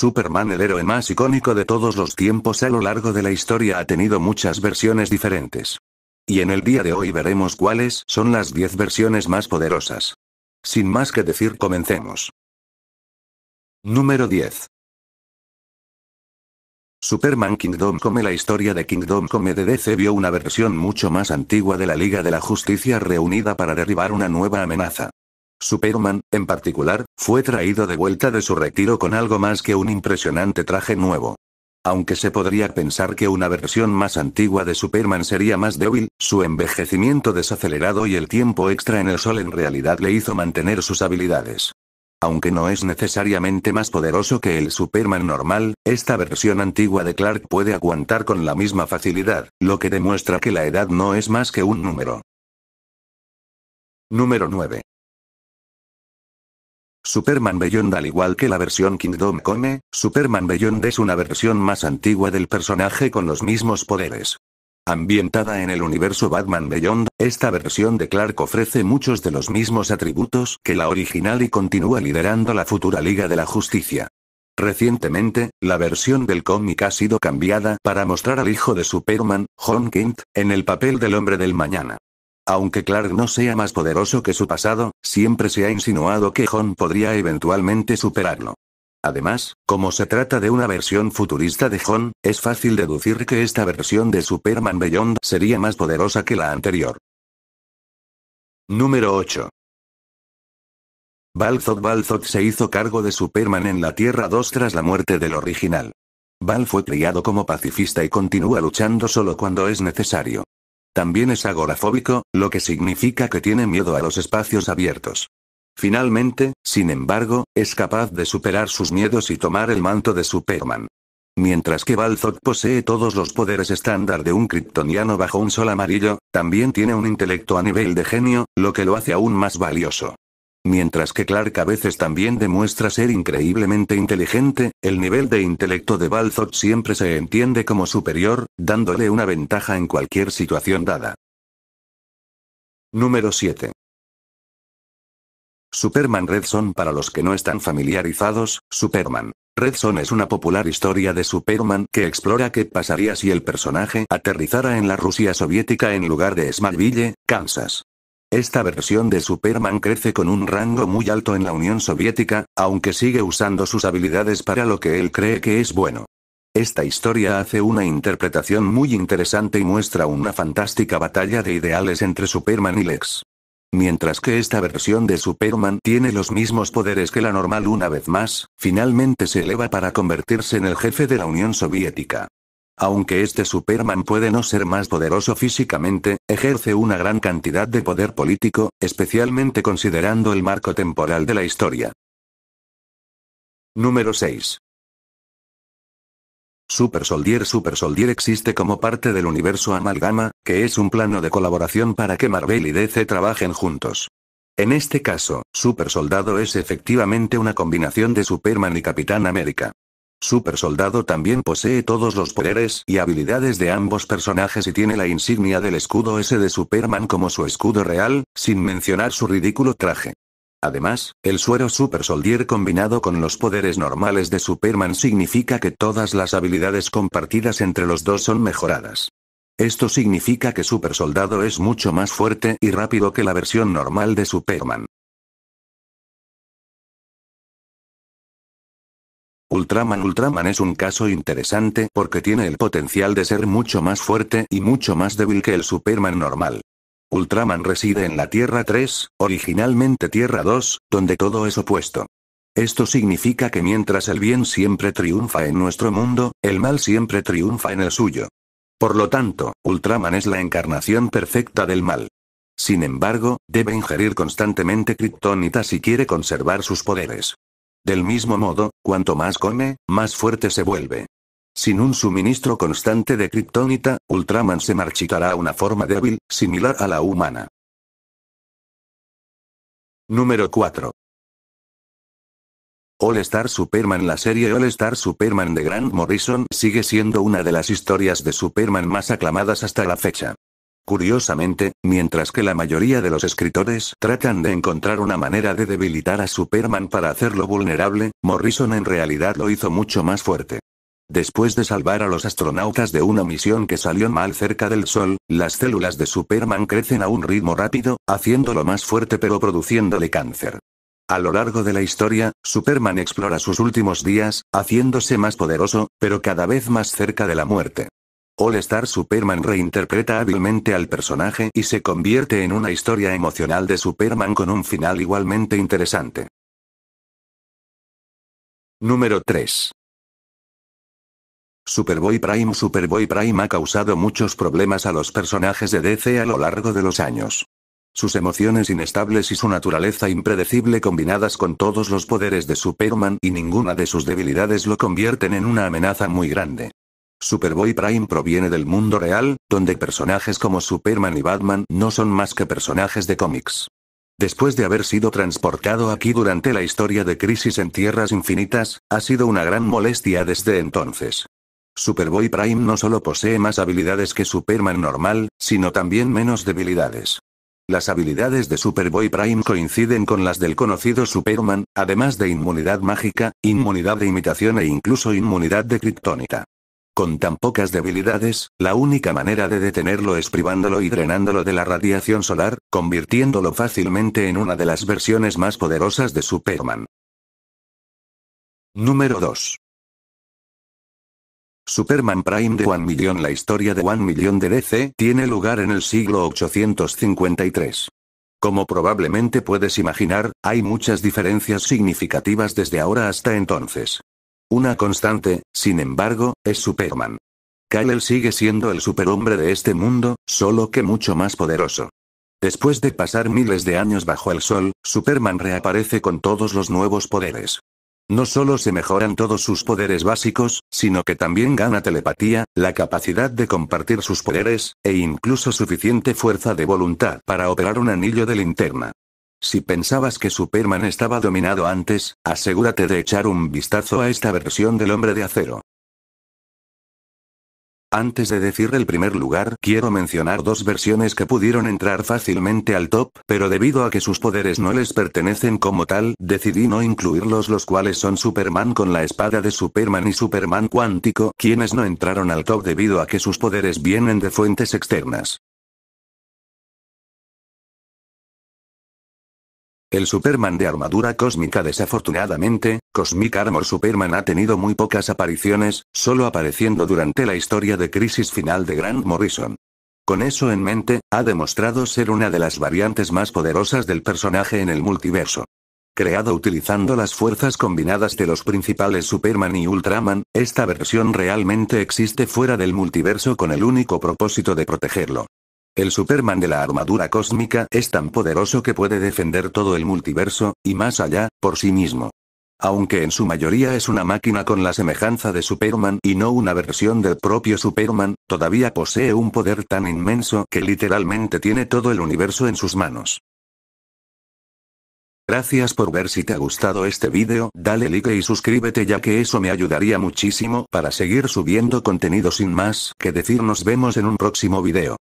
Superman el héroe más icónico de todos los tiempos a lo largo de la historia ha tenido muchas versiones diferentes. Y en el día de hoy veremos cuáles son las 10 versiones más poderosas. Sin más que decir, comencemos. Número 10. Superman Kingdom Come La historia de Kingdom Come de DC vio una versión mucho más antigua de la Liga de la Justicia reunida para derribar una nueva amenaza. Superman, en particular, fue traído de vuelta de su retiro con algo más que un impresionante traje nuevo. Aunque se podría pensar que una versión más antigua de Superman sería más débil, su envejecimiento desacelerado y el tiempo extra en el sol en realidad le hizo mantener sus habilidades. Aunque no es necesariamente más poderoso que el Superman normal, esta versión antigua de Clark puede aguantar con la misma facilidad, lo que demuestra que la edad no es más que un número. Número 9. Superman Beyond al igual que la versión Kingdom Come, Superman Beyond es una versión más antigua del personaje con los mismos poderes. Ambientada en el universo Batman Beyond, esta versión de Clark ofrece muchos de los mismos atributos que la original y continúa liderando la futura Liga de la Justicia. Recientemente, la versión del cómic ha sido cambiada para mostrar al hijo de Superman, John Kent, en el papel del hombre del mañana. Aunque Clark no sea más poderoso que su pasado, siempre se ha insinuado que John podría eventualmente superarlo. Además, como se trata de una versión futurista de John, es fácil deducir que esta versión de Superman Beyond sería más poderosa que la anterior. Número 8. Balzot Balzot se hizo cargo de Superman en la Tierra 2 tras la muerte del original. Bal fue criado como pacifista y continúa luchando solo cuando es necesario. También es agorafóbico, lo que significa que tiene miedo a los espacios abiertos. Finalmente, sin embargo, es capaz de superar sus miedos y tomar el manto de Superman. Mientras que Balzot posee todos los poderes estándar de un kryptoniano bajo un sol amarillo, también tiene un intelecto a nivel de genio, lo que lo hace aún más valioso. Mientras que Clark a veces también demuestra ser increíblemente inteligente, el nivel de intelecto de Balzot siempre se entiende como superior, dándole una ventaja en cualquier situación dada. Número 7. Superman Red Son Para los que no están familiarizados, Superman Red Son es una popular historia de Superman que explora qué pasaría si el personaje aterrizara en la Rusia soviética en lugar de Smallville, Kansas. Esta versión de Superman crece con un rango muy alto en la Unión Soviética, aunque sigue usando sus habilidades para lo que él cree que es bueno. Esta historia hace una interpretación muy interesante y muestra una fantástica batalla de ideales entre Superman y Lex. Mientras que esta versión de Superman tiene los mismos poderes que la normal una vez más, finalmente se eleva para convertirse en el jefe de la Unión Soviética. Aunque este Superman puede no ser más poderoso físicamente, ejerce una gran cantidad de poder político, especialmente considerando el marco temporal de la historia. Número 6. Super Soldier Super Soldier existe como parte del universo Amalgama, que es un plano de colaboración para que Marvel y DC trabajen juntos. En este caso, Super Soldado es efectivamente una combinación de Superman y Capitán América. Super Soldado también posee todos los poderes y habilidades de ambos personajes y tiene la insignia del escudo S de Superman como su escudo real, sin mencionar su ridículo traje. Además, el suero Super Soldier combinado con los poderes normales de Superman significa que todas las habilidades compartidas entre los dos son mejoradas. Esto significa que Super Soldado es mucho más fuerte y rápido que la versión normal de Superman. Ultraman Ultraman es un caso interesante porque tiene el potencial de ser mucho más fuerte y mucho más débil que el Superman normal. Ultraman reside en la Tierra 3, originalmente Tierra 2, donde todo es opuesto. Esto significa que mientras el bien siempre triunfa en nuestro mundo, el mal siempre triunfa en el suyo. Por lo tanto, Ultraman es la encarnación perfecta del mal. Sin embargo, debe ingerir constantemente Kryptonita si quiere conservar sus poderes. Del mismo modo, cuanto más come, más fuerte se vuelve. Sin un suministro constante de kriptonita, Ultraman se marchitará a una forma débil, similar a la humana. Número 4. All Star Superman La serie All Star Superman de Grant Morrison sigue siendo una de las historias de Superman más aclamadas hasta la fecha. Curiosamente, mientras que la mayoría de los escritores tratan de encontrar una manera de debilitar a Superman para hacerlo vulnerable, Morrison en realidad lo hizo mucho más fuerte. Después de salvar a los astronautas de una misión que salió mal cerca del Sol, las células de Superman crecen a un ritmo rápido, haciéndolo más fuerte pero produciéndole cáncer. A lo largo de la historia, Superman explora sus últimos días, haciéndose más poderoso, pero cada vez más cerca de la muerte. All-Star Superman reinterpreta hábilmente al personaje y se convierte en una historia emocional de Superman con un final igualmente interesante. Número 3. Superboy Prime Superboy Prime ha causado muchos problemas a los personajes de DC a lo largo de los años. Sus emociones inestables y su naturaleza impredecible combinadas con todos los poderes de Superman y ninguna de sus debilidades lo convierten en una amenaza muy grande. Superboy Prime proviene del mundo real, donde personajes como Superman y Batman no son más que personajes de cómics. Después de haber sido transportado aquí durante la historia de Crisis en Tierras Infinitas, ha sido una gran molestia desde entonces. Superboy Prime no solo posee más habilidades que Superman normal, sino también menos debilidades. Las habilidades de Superboy Prime coinciden con las del conocido Superman, además de inmunidad mágica, inmunidad de imitación e incluso inmunidad de Kryptonita. Con tan pocas debilidades, la única manera de detenerlo es privándolo y drenándolo de la radiación solar, convirtiéndolo fácilmente en una de las versiones más poderosas de Superman. Número 2. Superman Prime de One Million La historia de One Million de DC tiene lugar en el siglo 853. Como probablemente puedes imaginar, hay muchas diferencias significativas desde ahora hasta entonces. Una constante, sin embargo, es Superman. Kyle sigue siendo el superhombre de este mundo, solo que mucho más poderoso. Después de pasar miles de años bajo el sol, Superman reaparece con todos los nuevos poderes. No solo se mejoran todos sus poderes básicos, sino que también gana telepatía, la capacidad de compartir sus poderes, e incluso suficiente fuerza de voluntad para operar un anillo de linterna. Si pensabas que Superman estaba dominado antes, asegúrate de echar un vistazo a esta versión del hombre de acero. Antes de decir el primer lugar, quiero mencionar dos versiones que pudieron entrar fácilmente al top, pero debido a que sus poderes no les pertenecen como tal, decidí no incluirlos los cuales son Superman con la espada de Superman y Superman cuántico, quienes no entraron al top debido a que sus poderes vienen de fuentes externas. El Superman de armadura cósmica desafortunadamente, Cosmic Armor Superman ha tenido muy pocas apariciones, solo apareciendo durante la historia de crisis final de Grant Morrison. Con eso en mente, ha demostrado ser una de las variantes más poderosas del personaje en el multiverso. Creado utilizando las fuerzas combinadas de los principales Superman y Ultraman, esta versión realmente existe fuera del multiverso con el único propósito de protegerlo. El Superman de la armadura cósmica es tan poderoso que puede defender todo el multiverso, y más allá, por sí mismo. Aunque en su mayoría es una máquina con la semejanza de Superman y no una versión del propio Superman, todavía posee un poder tan inmenso que literalmente tiene todo el universo en sus manos. Gracias por ver si te ha gustado este vídeo, dale like y suscríbete ya que eso me ayudaría muchísimo para seguir subiendo contenido sin más que decir nos vemos en un próximo vídeo.